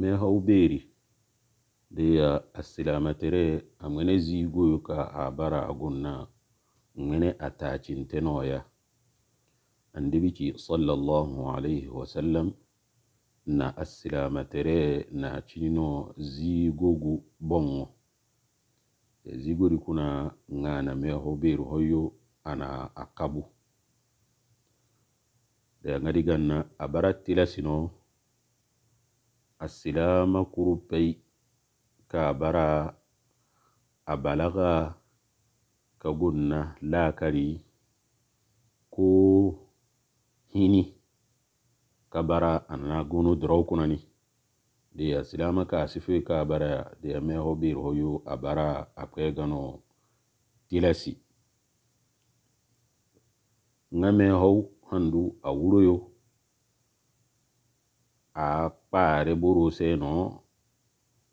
mɛ aw beeri de ya a silamɛtɛrɛ a ŋmɛnɛ ziigo yo ka a bara a gonna ŋmɛnɛ a taacintɛnɔɔya andebiki sallallahu alaihi wasallam na a silamɛtɛrɛ naacininɔ ziigo gu bɔŋɔ ya e ziigo di kuna ŋaana mɛ aw beeri hɔ yo ana a kabu da ya ŋa di ganna a bara tilasinɔ asilama kurupai ka bara a balaga ka gunna lakari ko hini ka bara anana gunu duraw kunani de asilama ka sife ka bara de ame ho bir hoyu a bara apre gano tilasi ngame hau handu a wuroyo a ɓaare ɓuru seeno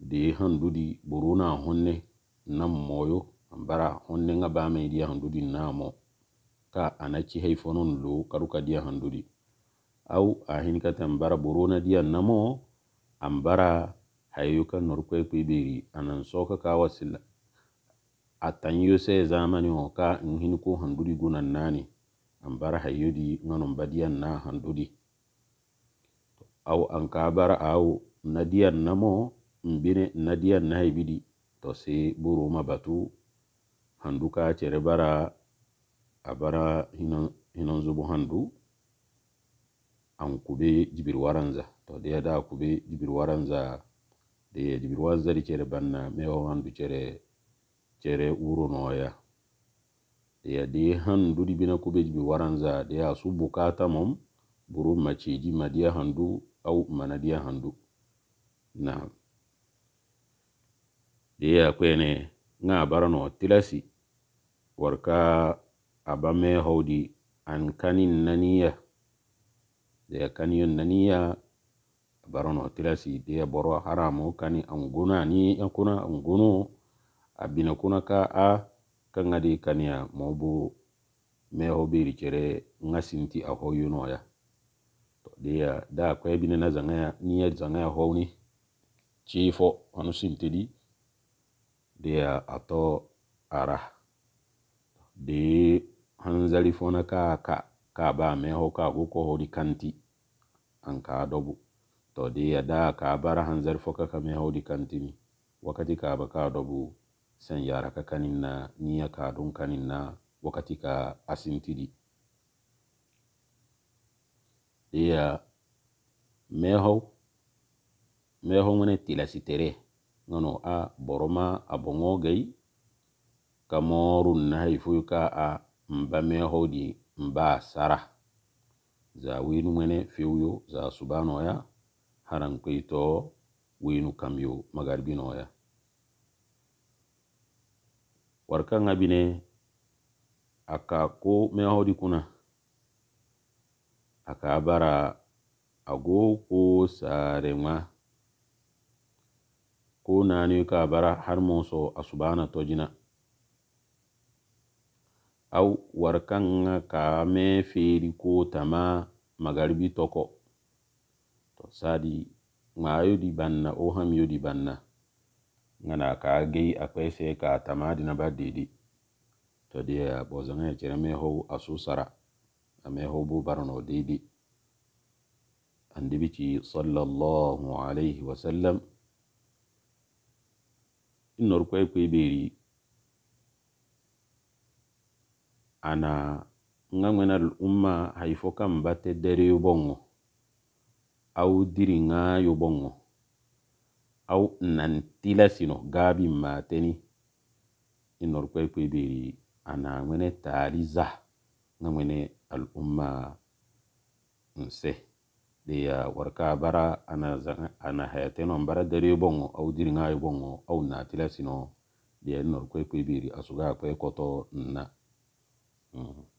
de handudi ɓuru na honne nan moyo ambara honne nga bame diya handudi namo ka anacci hayfonon lo karuka diya handudi au a hinkata ambara ɓuru na diya namo ambara hayyuka norkwe kwiɓeri anan soka kawa silla a tanyo se zamani o ka in hinko handudi gunan nani ambara hayyudi nga nomba diya na handudi aw ankabar aw nadiyan namo mbine nadiyan nahay biɗi to se ɓuruma batu handu ka cere bara abara hinon zubu handu an kube jibir waranza to de da kube jibir waranza de jibir waranza di cere banna mewo handu cere cere uru noya de de handu di bina kube jibir waranza de asubu katamom buru maciji madiya handu au manadiya handu na dai akwai ne na barano tilasi warka a ba mai haudi an kanin naniya da ya kaniyon naniya a barano tilasi da ya boro haramu kani an guna ni yan kuna an guno a bina kuna ka a kan adi kaniya ma bu mai haubi rikere nga sinti a hoyu ya no dia da kwa bine na ya ni ya zangaya honi chifo anu sintedi dia ato ara de hanzali fona ka ka ka ba me ho ka go ko kanti an ka dobu to dia da ka bara hanzali foka ka me di kanti ni wakati ka ba ka dobu san yara ka kanin na niya ka don kanin na wakati ka asintidi ya meho meho ngene tila sitere ngono a boroma abongo gei kamoru na haifu ka a mba meho di mba sara za winu ngene fiuyo za subano ya haran kuito winu kamyo magarbino ya warka ngabine aka ko meho di kuna akabara agogo sare ma ko nani kabara har moso asubana tojina au warkanga kame feri ko tama magaribi toko to sadi mayo di banna o ham yo di banna ngana ka gei akwe se ka tama dina badidi to dia bozanga chereme ho asusara sara ameho bubar no deidi andibici sallallahu alayhi wasallam innor koy koy ɓeeri ana gamenal umma hay fo kam batte dere yu ɓongo aw diri ga yu ɓongo aw nantilasino gaabi mateni innor koy koy ɓeeri ana gwene taali za gamene al'umma nse ya ah, warka bara ana zanga ana bara dare bongo au diringa bongo au na tilasino da nor kwe kwe biri asuga kwe koto na mm-hmm.